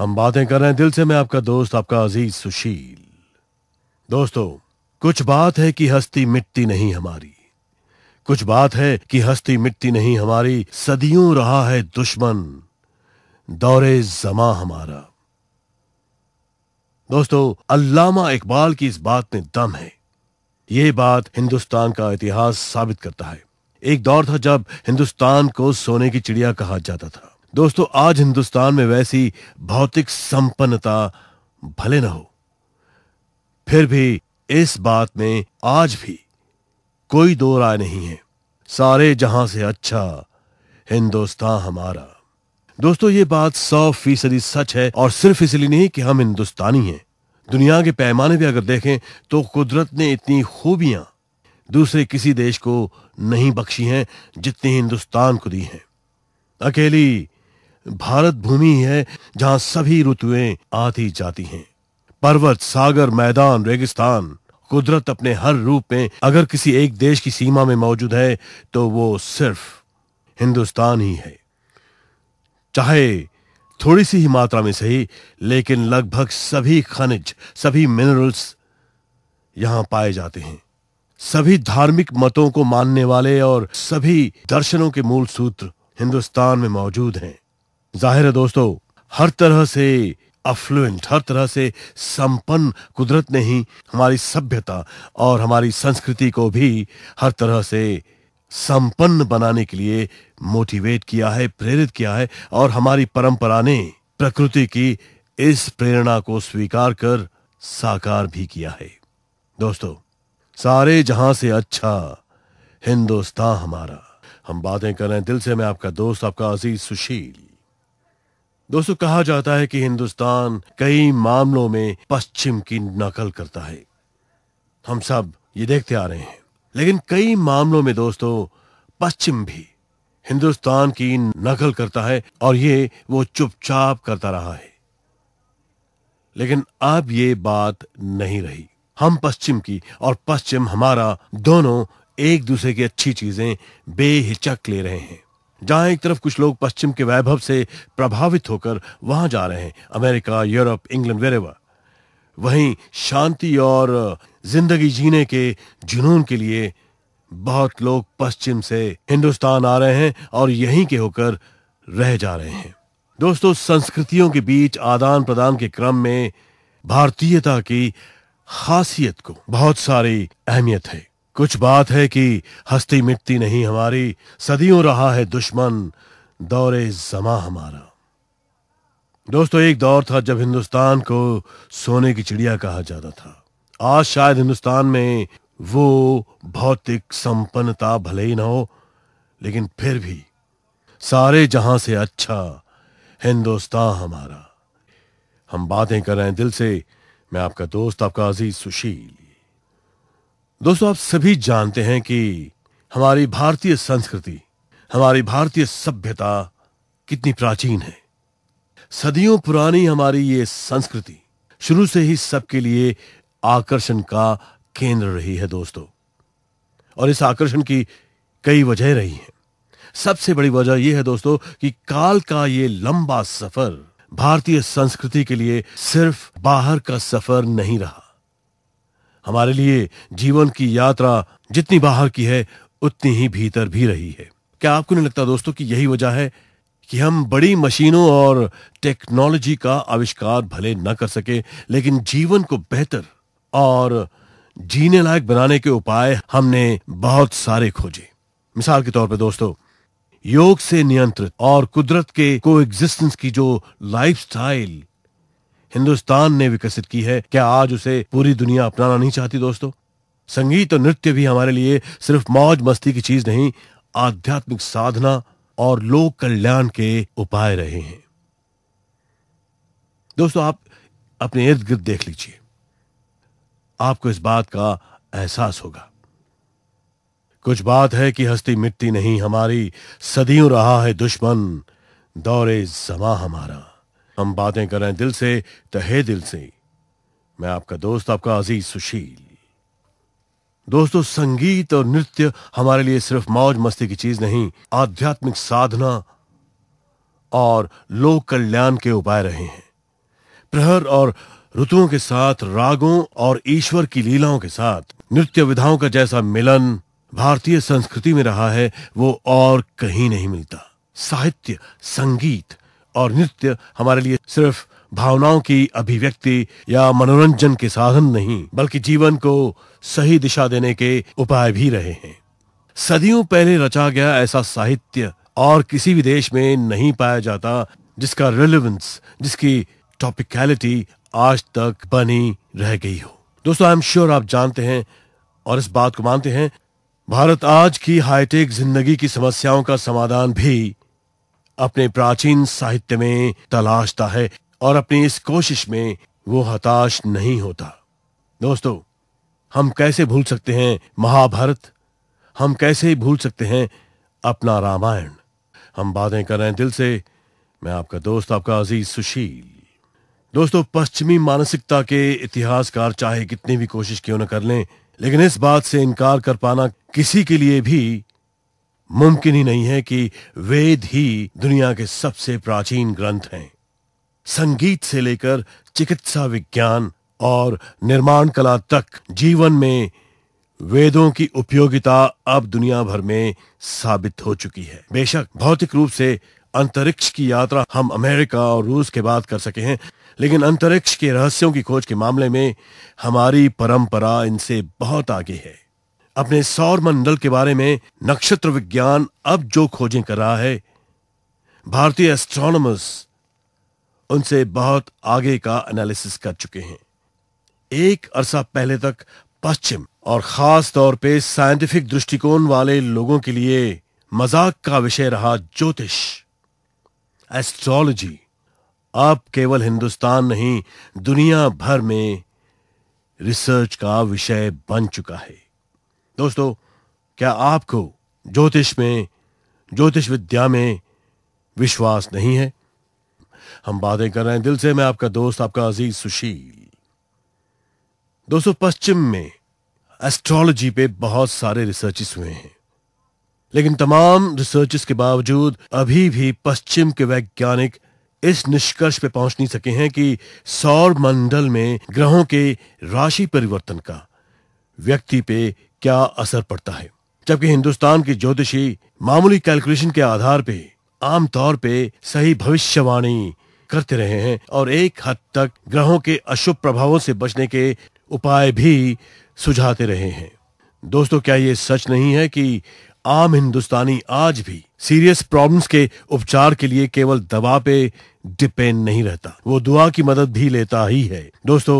हम बातें कर रहे हैं दिल से मैं आपका दोस्त आपका अजीज सुशील दोस्तों कुछ बात है कि हस्ती मिटती नहीं हमारी कुछ बात है कि हस्ती मिटती नहीं हमारी सदियों रहा है दुश्मन दौरे जमा हमारा दोस्तों अल्लामा इकबाल की इस बात में दम है ये बात हिंदुस्तान का इतिहास साबित करता है एक दौर था जब हिंदुस्तान को सोने की चिड़िया कहा जाता था दोस्तों आज हिंदुस्तान में वैसी भौतिक संपन्नता भले न हो फिर भी इस बात में आज भी कोई दो राय नहीं है सारे जहां से अच्छा हिंदुस्तान हमारा दोस्तों ये बात सौ फीसदी सच है और सिर्फ इसलिए नहीं कि हम हिंदुस्तानी हैं दुनिया के पैमाने भी अगर देखें तो कुदरत ने इतनी खूबियां दूसरे किसी देश को नहीं बख्शी हैं जितनी हिंदुस्तान को दी हैं अकेली भारत भूमि है जहां सभी ऋतुएं आती जाती हैं पर्वत सागर मैदान रेगिस्तान कुदरत अपने हर रूप में अगर किसी एक देश की सीमा में मौजूद है तो वो सिर्फ हिंदुस्तान ही है चाहे थोड़ी सी ही मात्रा में सही लेकिन लगभग सभी खनिज सभी मिनरल्स यहां पाए जाते हैं सभी धार्मिक मतों को मानने वाले और सभी दर्शनों के मूल सूत्र हिंदुस्तान में मौजूद हैं जाहिर है दोस्तों हर तरह से अफ्लुएंट हर तरह से संपन्न कुदरत ने ही हमारी सभ्यता और हमारी संस्कृति को भी हर तरह से संपन्न बनाने के लिए मोटिवेट किया है प्रेरित किया है और हमारी परंपरा ने प्रकृति की इस प्रेरणा को स्वीकार कर साकार भी किया है दोस्तों सारे जहां से अच्छा हिंदुस्तान हमारा हम बातें कर रहे हैं दिल से मैं आपका दोस्त आपका अजीज सुशील दोस्तों कहा जाता है कि हिंदुस्तान कई मामलों में पश्चिम की नकल करता है हम सब ये देखते आ रहे हैं लेकिन कई मामलों में दोस्तों पश्चिम भी हिंदुस्तान की नकल करता है और ये वो चुपचाप करता रहा है लेकिन अब ये बात नहीं रही हम पश्चिम की और पश्चिम हमारा दोनों एक दूसरे की अच्छी चीजें बेहिचक ले रहे हैं जहां एक तरफ कुछ लोग पश्चिम के वैभव से प्रभावित होकर वहां जा रहे हैं अमेरिका यूरोप इंग्लैंड वेरेवा वहीं शांति और जिंदगी जीने के जुनून के लिए बहुत लोग पश्चिम से हिंदुस्तान आ रहे हैं और यहीं के होकर रह जा रहे हैं दोस्तों संस्कृतियों के बीच आदान प्रदान के क्रम में भारतीयता की खासियत को बहुत सारी अहमियत है कुछ बात है कि हस्ती मिटती नहीं हमारी सदियों रहा है दुश्मन दौरे जमा हमारा दोस्तों एक दौर था जब हिंदुस्तान को सोने की चिड़िया कहा जाता था आज शायद हिंदुस्तान में वो भौतिक संपन्नता भले ही ना हो लेकिन फिर भी सारे जहां से अच्छा हिंदुस्तान हमारा हम बातें कर रहे हैं दिल से मैं आपका दोस्त आपका अजीज सुशील दोस्तों आप सभी जानते हैं कि हमारी भारतीय संस्कृति हमारी भारतीय सभ्यता कितनी प्राचीन है सदियों पुरानी हमारी ये संस्कृति शुरू से ही सबके लिए आकर्षण का केंद्र रही है दोस्तों और इस आकर्षण की कई वजह रही हैं सबसे बड़ी वजह यह है दोस्तों कि काल का ये लंबा सफर भारतीय संस्कृति के लिए सिर्फ बाहर का सफर नहीं रहा हमारे लिए जीवन की यात्रा जितनी बाहर की है उतनी ही भीतर भी रही है क्या आपको नहीं लगता दोस्तों कि यही वजह है कि हम बड़ी मशीनों और टेक्नोलॉजी का आविष्कार भले न कर सके लेकिन जीवन को बेहतर और जीने लायक बनाने के उपाय हमने बहुत सारे खोजे मिसाल के तौर पर दोस्तों योग से नियंत्रित और कुदरत के को एग्जिस्टेंस की जो लाइफस्टाइल हिंदुस्तान ने विकसित की है क्या आज उसे पूरी दुनिया अपनाना नहीं चाहती दोस्तों संगीत और नृत्य भी हमारे लिए सिर्फ मौज मस्ती की चीज नहीं आध्यात्मिक साधना और लोक कल्याण के उपाय रहे हैं दोस्तों आप अपने इर्द गिर्द देख लीजिए आपको इस बात का एहसास होगा कुछ बात है कि हस्ती मिट्टी नहीं हमारी सदियों रहा है दुश्मन दौरे जमा हमारा हम बातें कर रहे हैं दिल से तहे तो दिल से मैं आपका दोस्त आपका अजीज सुशील दोस्तों संगीत और नृत्य हमारे लिए सिर्फ मौज मस्ती की चीज नहीं आध्यात्मिक साधना और लोक कल्याण के उपाय रहे हैं प्रहर और ऋतुओं के साथ रागों और ईश्वर की लीलाओं के साथ नृत्य विधाओं का जैसा मिलन भारतीय संस्कृति में रहा है वो और कहीं नहीं मिलता साहित्य संगीत और नृत्य हमारे लिए सिर्फ भावनाओं की अभिव्यक्ति या मनोरंजन के साधन नहीं बल्कि जीवन को सही दिशा देने के उपाय भी रहे हैं सदियों पहले रचा गया ऐसा साहित्य और किसी भी देश में नहीं पाया जाता जिसका रिलेवेंस जिसकी टॉपिकलिटी आज तक बनी रह गई हो दोस्तों आई एम श्योर आप जानते हैं और इस बात को मानते हैं भारत आज की हाईटेक जिंदगी की समस्याओं का समाधान भी अपने प्राचीन साहित्य में तलाशता है और अपनी इस कोशिश में वो हताश नहीं होता दोस्तों हम कैसे भूल सकते हैं महाभारत हम कैसे भूल सकते हैं अपना रामायण हम बातें कर रहे हैं दिल से मैं आपका दोस्त आपका अजीज सुशील दोस्तों पश्चिमी मानसिकता के इतिहासकार चाहे कितनी भी कोशिश क्यों न कर लें लेकिन इस बात से इनकार कर पाना किसी के लिए भी मुमकिन ही नहीं है कि वेद ही दुनिया के सबसे प्राचीन ग्रंथ हैं संगीत से लेकर चिकित्सा विज्ञान और निर्माण कला तक जीवन में वेदों की उपयोगिता अब दुनिया भर में साबित हो चुकी है बेशक भौतिक रूप से अंतरिक्ष की यात्रा हम अमेरिका और रूस के बाद कर सके हैं लेकिन अंतरिक्ष के रहस्यों की खोज के मामले में हमारी परंपरा इनसे बहुत आगे है अपने सौर मंडल के बारे में नक्षत्र विज्ञान अब जो खोजें कर रहा है भारतीय एस्ट्रोनॉमर्स उनसे बहुत आगे का एनालिसिस कर चुके हैं एक अरसा पहले तक पश्चिम और खास तौर पे साइंटिफिक दृष्टिकोण वाले लोगों के लिए मजाक का विषय रहा ज्योतिष एस्ट्रोलॉजी अब केवल हिंदुस्तान नहीं दुनिया भर में रिसर्च का विषय बन चुका है दोस्तों क्या आपको ज्योतिष में ज्योतिष विद्या में विश्वास नहीं है हम बातें कर रहे हैं दिल से मैं आपका दोस्त आपका अजीज सुशील दोस्तों पश्चिम में एस्ट्रोलॉजी पे बहुत सारे रिसर्चेस हुए हैं लेकिन तमाम रिसर्चेस के बावजूद अभी भी पश्चिम के वैज्ञानिक इस निष्कर्ष पे पहुंच नहीं सके हैं कि सौर मंडल में ग्रहों के राशि परिवर्तन का व्यक्ति पे क्या असर पड़ता है जबकि हिंदुस्तान की ज्योतिषी मामूली कैलकुलेशन के आधार पे आमतौर पे सही भविष्यवाणी करते रहे हैं और एक हद तक ग्रहों के अशुभ प्रभावों से बचने के उपाय भी सुझाते रहे हैं दोस्तों क्या ये सच नहीं है कि आम हिंदुस्तानी आज भी सीरियस प्रॉब्लम्स के उपचार के लिए केवल दवा पे डिपेंड नहीं रहता वो दुआ की मदद भी लेता ही है दोस्तों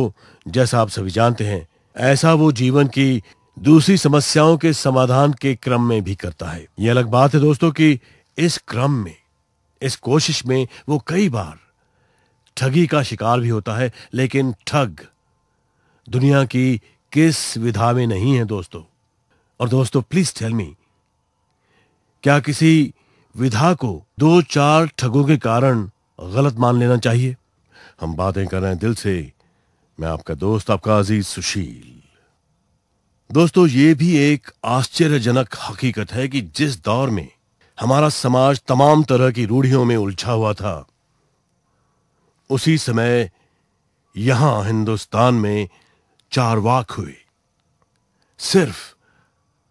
जैसा आप सभी जानते हैं ऐसा वो जीवन की दूसरी समस्याओं के समाधान के क्रम में भी करता है यह अलग बात है दोस्तों कि इस क्रम में इस कोशिश में वो कई बार ठगी का शिकार भी होता है लेकिन ठग दुनिया की किस विधा में नहीं है दोस्तों और दोस्तों प्लीज टेल मी क्या किसी विधा को दो चार ठगों के कारण गलत मान लेना चाहिए हम बातें कर रहे हैं दिल से मैं आपका दोस्त आपका अजीज सुशील दोस्तों ये भी एक आश्चर्यजनक हकीकत है कि जिस दौर में हमारा समाज तमाम तरह की रूढ़ियों में उलझा हुआ था उसी समय यहां हिंदुस्तान में चार वाक हुए सिर्फ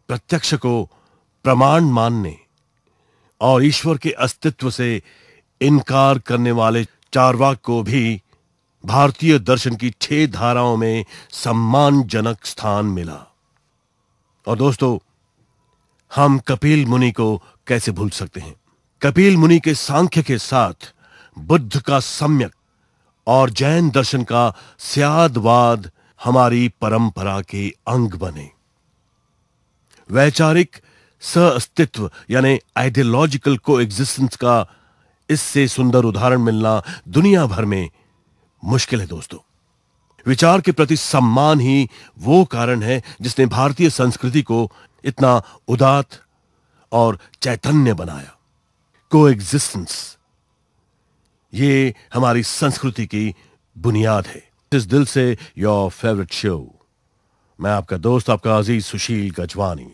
प्रत्यक्ष को प्रमाण मानने और ईश्वर के अस्तित्व से इनकार करने वाले चारवाक को भी भारतीय दर्शन की छह धाराओं में सम्मानजनक स्थान मिला और दोस्तों हम कपिल मुनि को कैसे भूल सकते हैं कपिल मुनि के सांख्य के साथ बुद्ध का सम्यक और जैन दर्शन का स्यादवाद हमारी परंपरा के अंग बने वैचारिक सअस्तित्व यानी आइडियोलॉजिकल को एग्जिस्टेंस का इससे सुंदर उदाहरण मिलना दुनिया भर में मुश्किल है दोस्तों विचार के प्रति सम्मान ही वो कारण है जिसने भारतीय संस्कृति को इतना उदात और चैतन्य बनाया को एग्जिस्टेंस ये हमारी संस्कृति की बुनियाद है इस दिल से योर फेवरेट शो मैं आपका दोस्त आपका अजीज सुशील गजवानी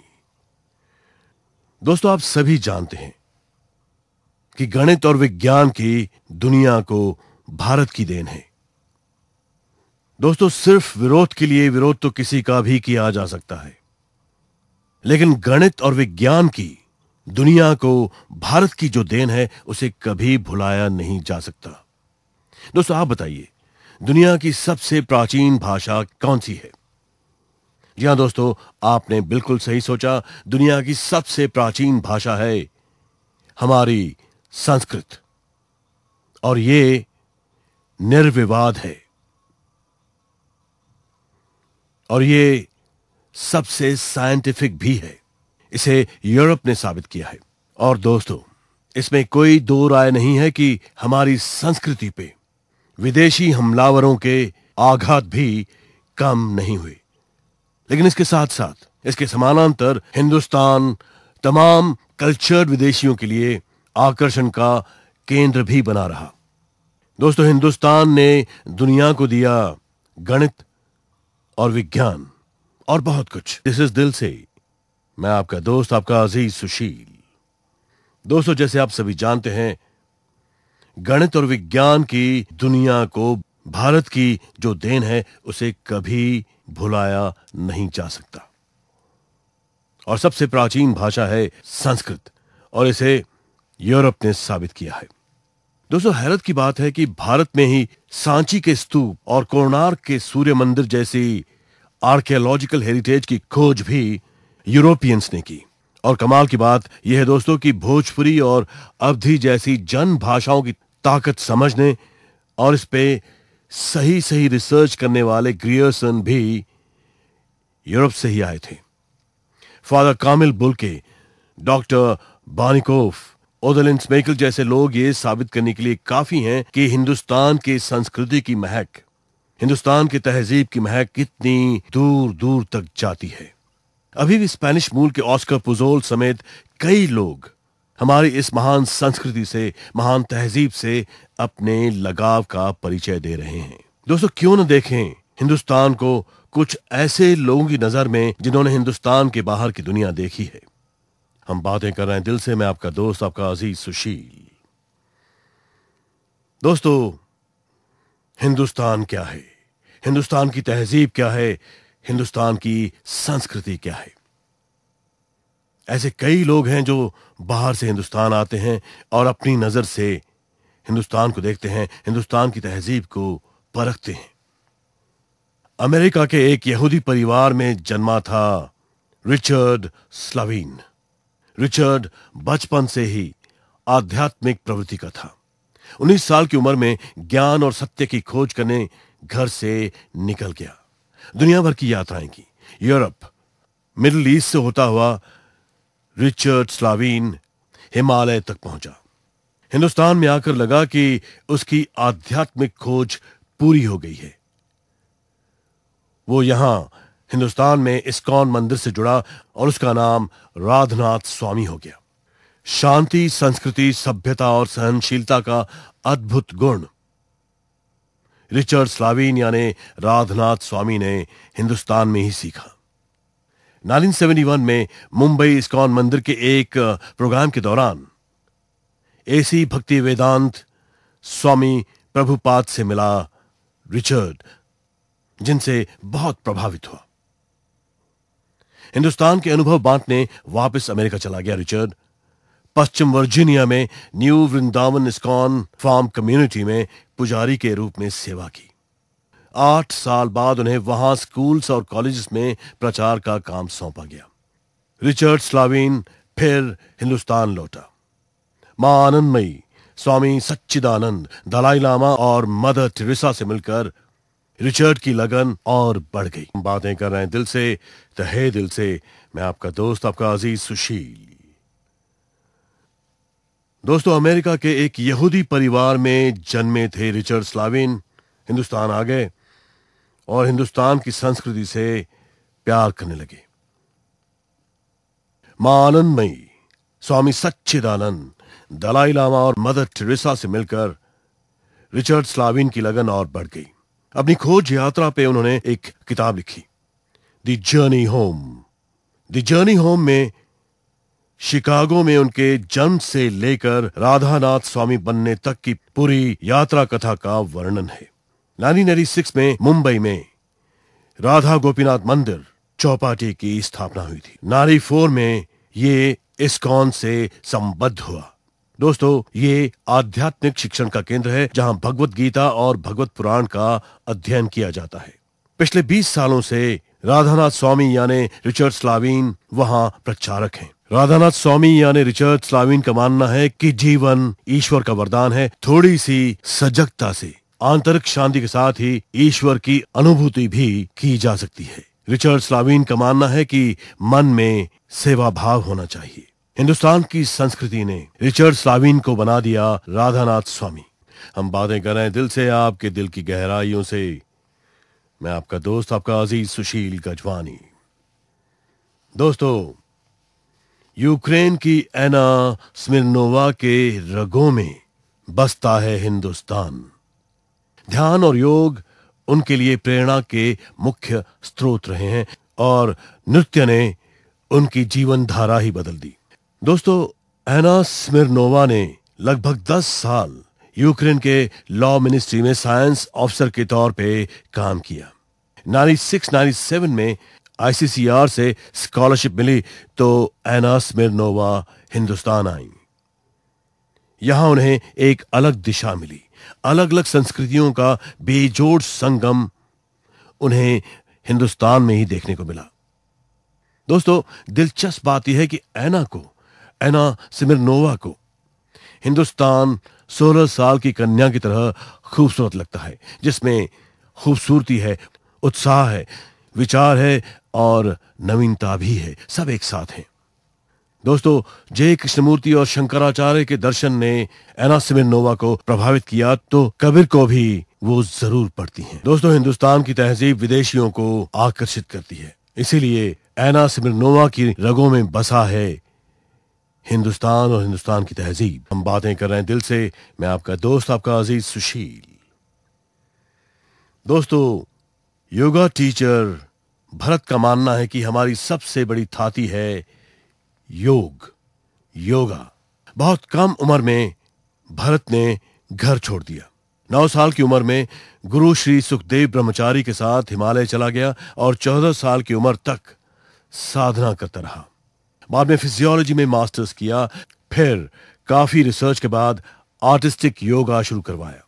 दोस्तों आप सभी जानते हैं कि गणित और विज्ञान की दुनिया को भारत की देन है दोस्तों सिर्फ विरोध के लिए विरोध तो किसी का भी किया जा सकता है लेकिन गणित और विज्ञान की दुनिया को भारत की जो देन है उसे कभी भुलाया नहीं जा सकता दोस्तों आप बताइए दुनिया की सबसे प्राचीन भाषा कौन सी है जी हां दोस्तों आपने बिल्कुल सही सोचा दुनिया की सबसे प्राचीन भाषा है हमारी संस्कृत और ये निर्विवाद है और ये सबसे साइंटिफिक भी है इसे यूरोप ने साबित किया है और दोस्तों इसमें कोई दो राय नहीं है कि हमारी संस्कृति पे विदेशी हमलावरों के आघात भी कम नहीं हुए लेकिन इसके साथ साथ इसके समानांतर हिंदुस्तान तमाम कल्चर विदेशियों के लिए आकर्षण का केंद्र भी बना रहा दोस्तों हिंदुस्तान ने दुनिया को दिया गणित और विज्ञान और बहुत कुछ दिस इज दिल से मैं आपका दोस्त आपका अजीज सुशील दोस्तों जैसे आप सभी जानते हैं गणित और विज्ञान की दुनिया को भारत की जो देन है उसे कभी भुलाया नहीं जा सकता और सबसे प्राचीन भाषा है संस्कृत और इसे यूरोप ने साबित किया है दोस्तों हैरत की बात है कि भारत में ही सांची के स्तूप और कोणार्क के सूर्य मंदिर जैसी आर्कियोलॉजिकल हेरिटेज की खोज भी यूरोपियंस ने की और कमाल की बात यह है दोस्तों कि भोजपुरी और अवधि जैसी जन भाषाओं की ताकत समझने और इस पे सही सही रिसर्च करने वाले ग्रियर्सन भी यूरोप से ही आए थे फादर कामिल बुलके डॉक्टर बानिकोफ ओदलेंस मेकल जैसे लोग ये साबित करने के लिए काफी हैं कि हिंदुस्तान की संस्कृति की महक हिंदुस्तान की तहजीब की महक कितनी दूर दूर तक जाती है अभी भी स्पेनिश मूल के ऑस्कर पुजोल समेत कई लोग हमारी इस महान संस्कृति से महान तहजीब से अपने लगाव का परिचय दे रहे हैं दोस्तों क्यों न देखें हिंदुस्तान को कुछ ऐसे लोगों की नजर में जिन्होंने हिंदुस्तान के बाहर की दुनिया देखी है हम बातें कर रहे हैं दिल से मैं आपका दोस्त आपका अजीज सुशील दोस्तों हिंदुस्तान क्या है हिंदुस्तान की तहजीब क्या है हिंदुस्तान की संस्कृति क्या है ऐसे कई लोग हैं जो बाहर से हिंदुस्तान आते हैं और अपनी नजर से हिंदुस्तान को देखते हैं हिंदुस्तान की तहजीब को परखते हैं अमेरिका के एक यहूदी परिवार में जन्मा था रिचर्ड स्लावीन रिचर्ड बचपन से ही आध्यात्मिक प्रवृत्ति का था उन्नीस साल की उम्र में ज्ञान और सत्य की खोज करने घर से निकल गया दुनिया भर की यात्राएं की यूरोप मिडिल ईस्ट से होता हुआ रिचर्ड स्लावीन हिमालय तक पहुंचा हिंदुस्तान में आकर लगा कि उसकी आध्यात्मिक खोज पूरी हो गई है वो यहां हिंदुस्तान में इस्कॉन मंदिर से जुड़ा और उसका नाम राधनाथ स्वामी हो गया शांति संस्कृति सभ्यता और सहनशीलता का अद्भुत गुण रिचर्ड स्लाविन यानी राधनाथ स्वामी ने हिंदुस्तान में ही सीखा 1971 में मुंबई इस्कॉन मंदिर के एक प्रोग्राम के दौरान एसी भक्ति वेदांत स्वामी प्रभुपाद से मिला रिचर्ड जिनसे बहुत प्रभावित हुआ हिंदुस्तान के अनुभव बांटने वापस अमेरिका चला गया रिचर्ड पश्चिम वर्जीनिया में new Vrindavan ISKCON farm community में पुजारी के रूप में सेवा की आठ साल बाद उन्हें वहां स्कूल्स और कॉलेजेस में प्रचार का काम सौंपा गया रिचर्ड स्लाविन फिर हिंदुस्तान लौटा मां आनंदमयी स्वामी सच्चिदानंद दलाई लामा और मदर टेरेसा से मिलकर रिचर्ड की लगन और बढ़ गई हम बातें कर रहे हैं दिल से तहे तो दिल से मैं आपका दोस्त आपका अजीज सुशील दोस्तों अमेरिका के एक यहूदी परिवार में जन्मे थे रिचर्ड स्लाविन हिंदुस्तान आ गए और हिंदुस्तान की संस्कृति से प्यार करने लगे मां आनंदमयी स्वामी सच्चिदानंद दलाई लामा और मदर टेरेसा से मिलकर रिचर्ड स्लाविन की लगन और बढ़ गई अपनी खोज यात्रा पे उन्होंने एक किताब लिखी the journey home the journey home में शिकागो में उनके जन्म से लेकर राधानाथ स्वामी बनने तक की पूरी यात्रा कथा का वर्णन है सिक्स में मुंबई में राधा गोपीनाथ मंदिर चौपाटी की स्थापना हुई थी नारी फोर में ये इस्कॉन से संबद्ध हुआ दोस्तों ये आध्यात्मिक शिक्षण का केंद्र है जहां भगवत गीता और भगवत पुराण का अध्ययन किया जाता है पिछले 20 सालों से राधानाथ स्वामी यानी रिचर्ड स्लाविन वहां प्रचारक हैं राधानाथ स्वामी यानी रिचर्ड स्लाविन का मानना है कि जीवन ईश्वर का वरदान है थोड़ी सी सजगता से आंतरिक शांति के साथ ही ईश्वर की अनुभूति भी की जा सकती है रिचर्ड स्लाविन का मानना है कि मन में सेवा भाव होना चाहिए हिंदुस्तान की संस्कृति ने रिचर्ड स्लाविन को बना दिया राधानाथ स्वामी हम बातें कर रहे हैं दिल से आपके दिल की गहराइयों से मैं आपका दोस्त आपका अजीज सुशील गजवानी दोस्तों यूक्रेन की एना स्मिरनोवा के रगों में बसता है हिंदुस्तान ध्यान और योग उनके लिए प्रेरणा के मुख्य स्रोत रहे हैं और नृत्य ने उनकी जीवन धारा ही बदल दी दोस्तों एना स्मिरनोवा ने लगभग 10 साल यूक्रेन के लॉ मिनिस्ट्री में साइंस ऑफिसर के तौर पे काम किया 96-97 में आईसीसीआर से स्कॉलरशिप मिली तो एना स्मिरनोवा हिंदुस्तान आई यहां उन्हें एक अलग दिशा मिली अलग अलग संस्कृतियों का बेजोड़ संगम उन्हें हिंदुस्तान में ही देखने को मिला दोस्तों दिलचस्प बात यह है कि ऐना को एना सिमिरनोवा को हिंदुस्तान सोलह साल की कन्या की तरह खूबसूरत लगता है जिसमें खूबसूरती है उत्साह है विचार है और नवीनता भी है सब एक साथ हैं दोस्तों जय कृष्णमूर्ति और शंकराचार्य के दर्शन ने एना सिमिरनोवा को प्रभावित किया तो कबीर को भी वो जरूर पढ़ती हैं। दोस्तों हिंदुस्तान की तहजीब विदेशियों को आकर्षित करती है इसीलिए एना सिमिरनोवा की रगों में बसा है हिंदुस्तान और हिंदुस्तान की तहजीब हम बातें कर रहे हैं दिल से मैं आपका दोस्त आपका अजीज सुशील दोस्तों योगा टीचर भरत का मानना है कि हमारी सबसे बड़ी थाती है योग योगा बहुत कम उम्र में भरत ने घर छोड़ दिया नौ साल की उम्र में गुरु श्री सुखदेव ब्रह्मचारी के साथ हिमालय चला गया और चौदह साल की उम्र तक साधना करता रहा बाद में फिजियोलॉजी में मास्टर्स किया फिर काफी रिसर्च के बाद आर्टिस्टिक योगा शुरू करवाया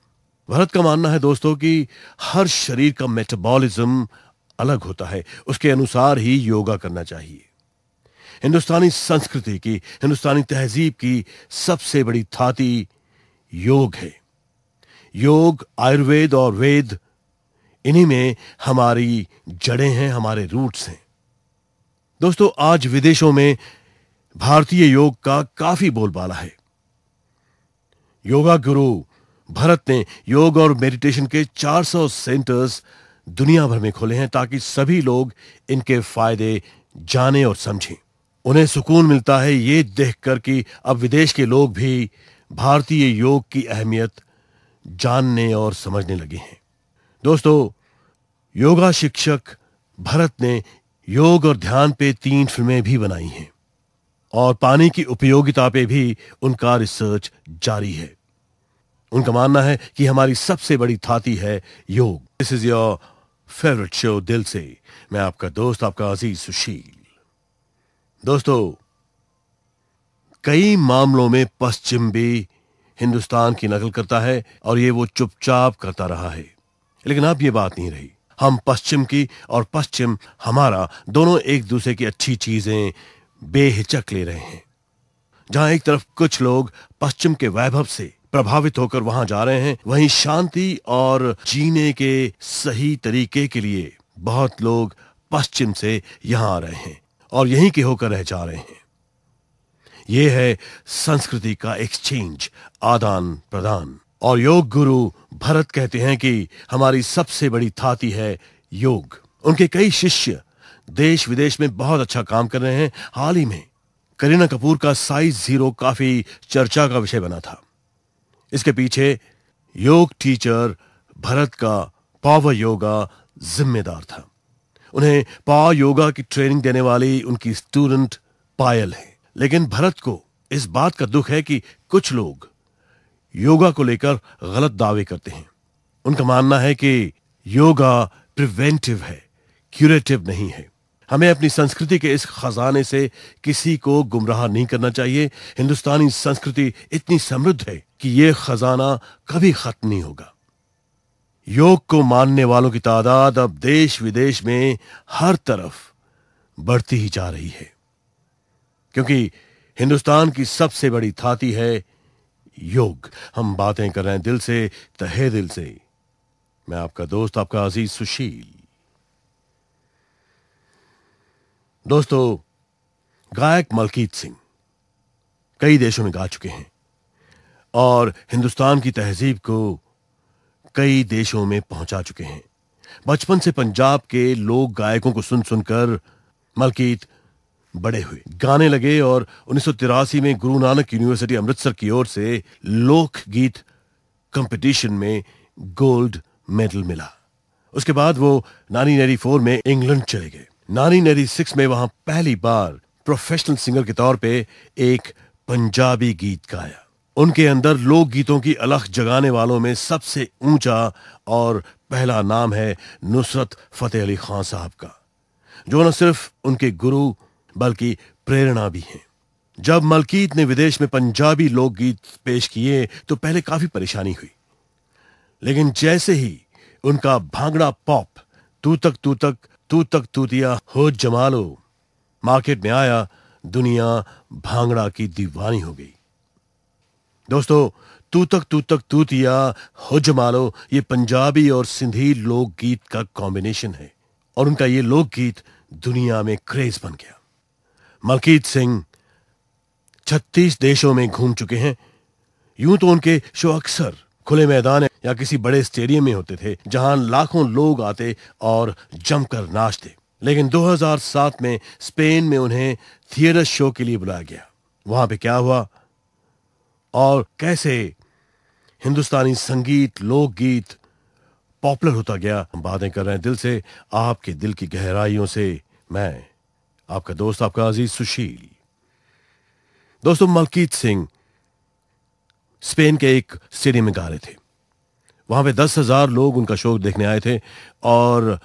भरत का मानना है दोस्तों कि हर शरीर का मेटाबॉलिज्म अलग होता है उसके अनुसार ही योगा करना चाहिए हिंदुस्तानी संस्कृति की हिंदुस्तानी तहजीब की सबसे बड़ी थाती योग है योग आयुर्वेद और वेद इन्हीं में हमारी जड़ें हैं हमारे रूट्स हैं दोस्तों आज विदेशों में भारतीय योग का काफी बोलबाला है योगा गुरु भरत ने योग और मेडिटेशन के 400 सेंटर्स दुनिया भर में खोले हैं ताकि सभी लोग इनके फायदे जाने और समझें उन्हें सुकून मिलता है ये देखकर कि अब विदेश के लोग भी भारतीय योग की अहमियत जानने और समझने लगे हैं दोस्तों योगा शिक्षक भरत ने योग और ध्यान पे तीन फिल्में भी बनाई हैं और पानी की उपयोगिता पे भी उनका रिसर्च जारी है उनका मानना है कि हमारी सबसे बड़ी थाती है yoga this is your favourite show दिल से मैं आपका दोस्त आपका अजीज सुशील दोस्तों कई मामलों में पश्चिम भी हिंदुस्तान की नकल करता है और ये वो चुपचाप करता रहा है लेकिन अब ये बात नहीं रही हम पश्चिम की और पश्चिम हमारा दोनों एक दूसरे की अच्छी चीजें बेहिचक ले रहे हैं जहां एक तरफ कुछ लोग पश्चिम के वैभव से प्रभावित होकर वहां जा रहे हैं वहीं शांति और जीने के सही तरीके के लिए बहुत लोग पश्चिम से यहां आ रहे हैं और यहीं के होकर रह जा रहे हैं यह है संस्कृति का एक्सचेंज आदान प्रदान और योग गुरु भरत कहते हैं कि हमारी सबसे बड़ी थाती है योग उनके कई शिष्य देश विदेश में बहुत अच्छा काम कर रहे हैं हाल ही में करीना कपूर का साइज जीरो काफी चर्चा का विषय बना था इसके पीछे योग टीचर भरत का पावर योगा जिम्मेदार था उन्हें पावर योगा की ट्रेनिंग देने वाली उनकी स्टूडेंट पायल है लेकिन भरत को इस बात का दुख है कि कुछ लोग योगा को लेकर गलत दावे करते हैं उनका मानना है कि योगा प्रिवेंटिव है क्यूरेटिव नहीं है हमें अपनी संस्कृति के इस खजाने से किसी को गुमराह नहीं करना चाहिए हिंदुस्तानी संस्कृति इतनी समृद्ध है कि यह खजाना कभी खत्म नहीं होगा योग को मानने वालों की तादाद अब देश विदेश में हर तरफ बढ़ती ही जा रही है क्योंकि हिंदुस्तान की सबसे बड़ी थाती है योग हम बातें कर रहे हैं दिल से तहे दिल से मैं आपका दोस्त आपका अजीज सुशील दोस्तों गायक मलकीत सिंह कई देशों में गा चुके हैं और हिंदुस्तान की तहजीब को कई देशों में पहुंचा चुके हैं बचपन से पंजाब के लोग गायकों को सुन सुनकर मलकीत बड़े हुए गाने लगे और उन्नीस में गुरु नानक यूनिवर्सिटी अमृतसर की ओर से लोक गीत कंपटीशन में गोल्ड मेडल मिला उसके बाद वो नानी नेरी फोर में इंग्लैंड चले गए नानी नेरी सिक्स में वहां पहली बार प्रोफेशनल सिंगर के तौर पे एक पंजाबी गीत गाया उनके अंदर लोक गीतों की अलख जगाने वालों में सबसे ऊंचा और पहला नाम है नुसरत फतेह अली खान साहब का जो न सिर्फ उनके गुरु बल्कि प्रेरणा भी हैं जब मलकीत ने विदेश में पंजाबी लोकगीत पेश किए तो पहले काफी परेशानी हुई लेकिन जैसे ही उनका भांगड़ा पॉप तू तक तू तक तू तक तूतिया हो जमालो मार्केट में आया दुनिया भांगड़ा की दीवानी हो गई दोस्तों तू तक तू तक तूतिया हो जमालो ये पंजाबी और सिंधी लोकगीत का कॉम्बिनेशन है और उनका ये लोकगीत दुनिया में क्रेज बन गया मलकीत सिंह छत्तीस देशों में घूम चुके हैं यूं तो उनके शो अक्सर खुले मैदान या किसी बड़े स्टेडियम में होते थे जहां लाखों लोग आते और जमकर नाचते लेकिन 2007 में स्पेन में उन्हें थिएटर शो के लिए बुलाया गया वहां पे क्या हुआ और कैसे हिंदुस्तानी संगीत लोकगीत पॉपुलर होता गया बातें कर रहे हैं दिल से आपके दिल की गहराइयों से मैं आपका दोस्त आपका अजीज सुशील दोस्तों मलकीत सिंह स्पेन के एक स्टेडियम में गा रहे थे वहां पे दस हजार लोग उनका शो देखने आए थे और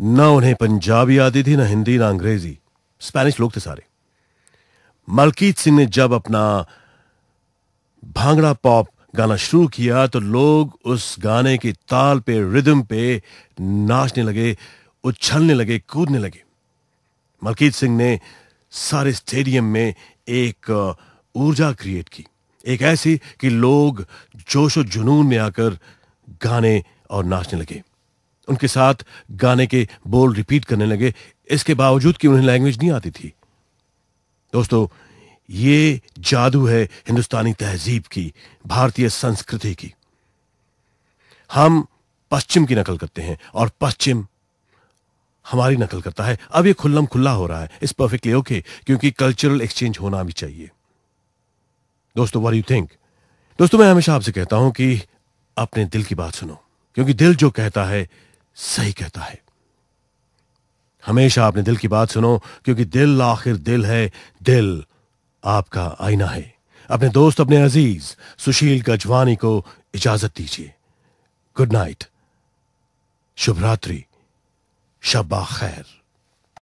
ना उन्हें पंजाबी आती थी ना हिंदी ना अंग्रेजी स्पेनिश लोग थे सारे मलकीत सिंह ने जब अपना भांगड़ा पॉप गाना शुरू किया तो लोग उस गाने की ताल पे रिदम पे नाचने लगे उछलने लगे कूदने लगे मलकीत सिंह ने सारे स्टेडियम में एक ऊर्जा क्रिएट की एक ऐसी कि लोग जोश और जुनून में आकर गाने और नाचने लगे उनके साथ गाने के बोल रिपीट करने लगे इसके बावजूद कि उन्हें लैंग्वेज नहीं आती थी दोस्तों ये जादू है हिंदुस्तानी तहजीब की भारतीय संस्कृति की हम पश्चिम की नकल करते हैं और पश्चिम हमारी नकल करता है अब ये खुल्लम खुल्ला हो रहा है इस परफेक्टली ओके क्योंकि कल्चरल एक्सचेंज होना भी चाहिए दोस्तों वर यू थिंक दोस्तों मैं हमेशा आपसे कहता हूं कि अपने दिल की बात सुनो क्योंकि दिल जो कहता है सही कहता है हमेशा अपने दिल की बात सुनो क्योंकि दिल आखिर दिल है दिल आपका आईना है अपने दोस्त अपने अजीज सुशील गजवानी को इजाजत दीजिए गुड नाइट शुभ रात्रि شب بخیر